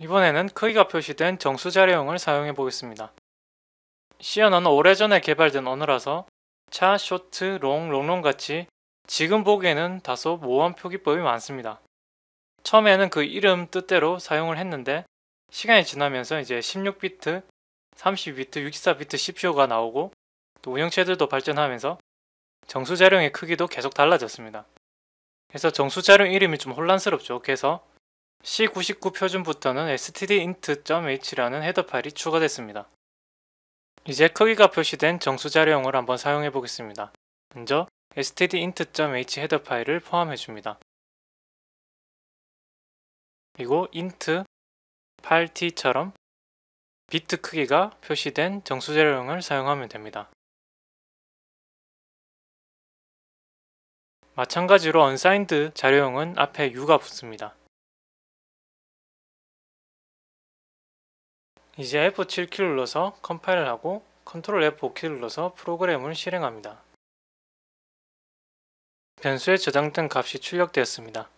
이번에는 크기가 표시된 정수 자료형을 사용해 보겠습니다. 시연은 오래전에 개발된 언어라서 차, 쇼트, 롱, 롱롱 같이 지금 보기에는 다소 모호한 표기법이 많습니다. 처음에는 그 이름 뜻대로 사용을 했는데 시간이 지나면서 이제 16비트, 30비트, 64비트 CPU가 나오고 또 운영체들도 발전하면서 정수자령의 크기도 계속 달라졌습니다. 그래서 정수자령 이름이 좀 혼란스럽죠. 그래서 C99 표준부터는 stdint.h라는 헤더 파일이 추가됐습니다. 이제 크기가 표시된 정수 자료용을 한번 사용해 보겠습니다. 먼저 stdint.h 헤더 파일을 포함해 줍니다. 그리고 int 8t처럼 비트 크기가 표시된 정수 자료용을 사용하면 됩니다. 마찬가지로 unsigned 자료용은 앞에 u가 붙습니다. 이제 F7키를 눌러서 컴파일을 하고 Ctrl F5키를 눌러서 프로그램을 실행합니다. 변수에 저장된 값이 출력되었습니다.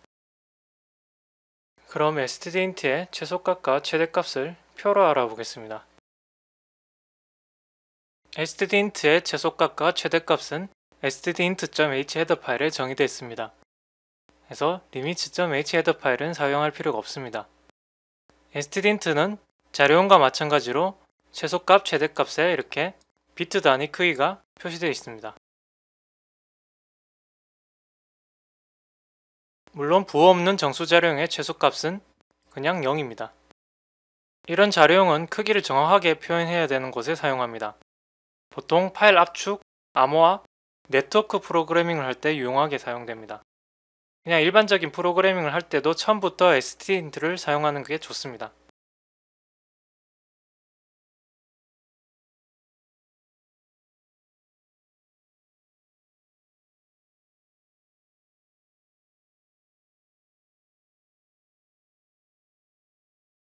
그럼 stdint의 최소값과 최대값을 표로 알아보겠습니다. stdint의 최소값과 최대값은 stdint.h 헤더 파일에 정의되어 있습니다. 그래서 limit.h s 헤더 파일은 사용할 필요가 없습니다. stdint는 자료용과 마찬가지로 최소값, 최대값에 이렇게 비트 단위 크기가 표시되어 있습니다. 물론 부호 없는 정수 자료용의 최소값은 그냥 0입니다. 이런 자료용은 크기를 정확하게 표현해야 되는 곳에 사용합니다. 보통 파일 압축, 암호화, 네트워크 프로그래밍을 할 때 유용하게 사용됩니다. 그냥 일반적인 프로그래밍을 할 때도 처음부터 stdint를 사용하는 게 좋습니다.